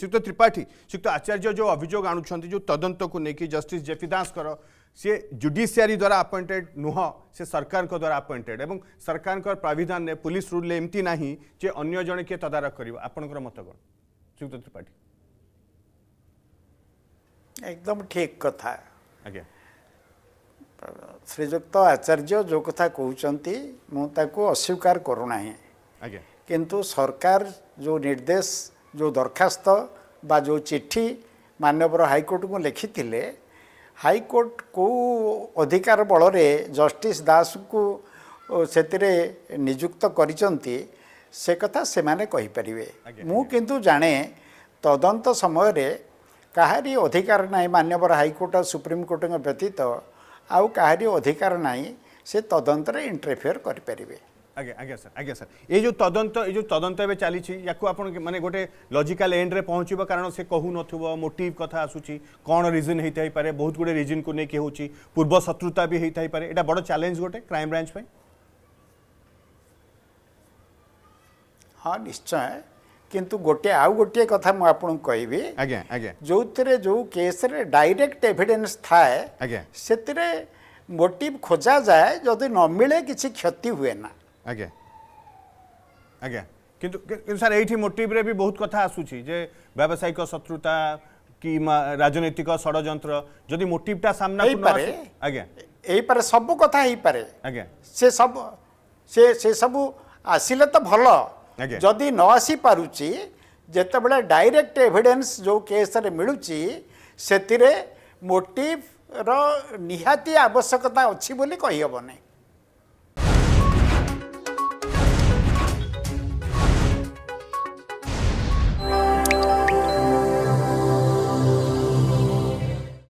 श्रीयुक्त त्रिपाठी श्रीयुक्त आचार्य जो अभोग आणुंट जो तदंत को लेकिन जस्टिस जेपी दासकर सी जुडिसीआरी द्वारा अपॉइंटेड नुह से सरकार द्वारा आपइंटेड और सरकार प्राविधान में पुलिस रूल एमती ना जे अगर जन किए तदारख कर आपणकर मत कौन श्रीयुक्त त्रिपाठी एकदम ठीक कथा आज्ञा श्रीजुक्त आचार्य जो कथा कहते मुझे अस्वीकार करूना किंतु सरकार जो निर्देश ଯେଉଁ ଦରଖାସ୍ତ ବା ଯେଉଁ ଚିଠି ମାନ୍ୟବର ହାଇକୋର୍ଟଙ୍କୁ ଲେଖିଥିଲେ ହାଇକୋର୍ଟ କେଉଁ ଅଧିକାର ବଳରେ ଜଷ୍ଟିସ୍ ଦାସଙ୍କୁ ସେଥିରେ ନିଯୁକ୍ତ କରିଛନ୍ତି ସେ କଥା ସେମାନେ କହିପାରିବେ ମୁଁ କିନ୍ତୁ ଜାଣେ ତଦନ୍ତ ସମୟରେ କାହାରି ଅଧିକାର ନାହିଁ ମାନ୍ୟବର ହାଇକୋର୍ଟ ଆଉ ସୁପ୍ରିମକୋର୍ଟଙ୍କ ବ୍ୟତୀତ ଆଉ କାହାରି ଅଧିକାର ନାହିଁ ସେ ତଦନ୍ତରେ ଇଣ୍ଟରଫିୟର କରିପାରିବେ आज्ञा सर आज्ञा सर ये जो ये तदंत ए चली गोटे लजिकाल एंड्रे से कहून मोटिव कथ आसू कौन रिजन होता पारे बहुत गुड़े रिजन को लेकिन हूँ पूर्व भी होता बड़ चैलेंज गोटे क्राइम ब्रांच हाँ निश्चय किंतु गोटे आउ गोटे कथा मुझे कह केस डायरेक्ट एविडेन्स थाए से मोटिव खोजा जाए जदि न मिले किसी क्षति हुए ना ଆଜ୍ଞା ଆଜ୍ଞା କିନ୍ତୁ କିନ୍ତୁ ସାର୍ ଏଇଠି ମୋଟିଭରେ ବି ବହୁତ କଥା ଆସୁଛି ଯେ ବ୍ୟବସାୟିକ ଶତ୍ରୁତା କି ରାଜନୈତିକ ଷଡ଼ଯନ୍ତ୍ର ଯଦି ମୋଟିଭଟା ସାମ୍ନା ହେଇପାରେ ଆଜ୍ଞା ହେଇପାରେ ସବୁ କଥା ହେଇପାରେ ଆଜ୍ଞା ସେ ସବୁ ସେ ସେସବୁ ଆସିଲେ ତ ଭଲ ଯଦି ନ ଆସିପାରୁଛି ଯେତେବେଳେ ଡାଇରେକ୍ଟ ଏଭିଡେନ୍ସ ଯେଉଁ କେସ୍ରେ ମିଳୁଛି ସେଥିରେ ମୋଟିଭର ନିହାତି ଆବଶ୍ୟକତା ଅଛି ବୋଲି କହିହେବନି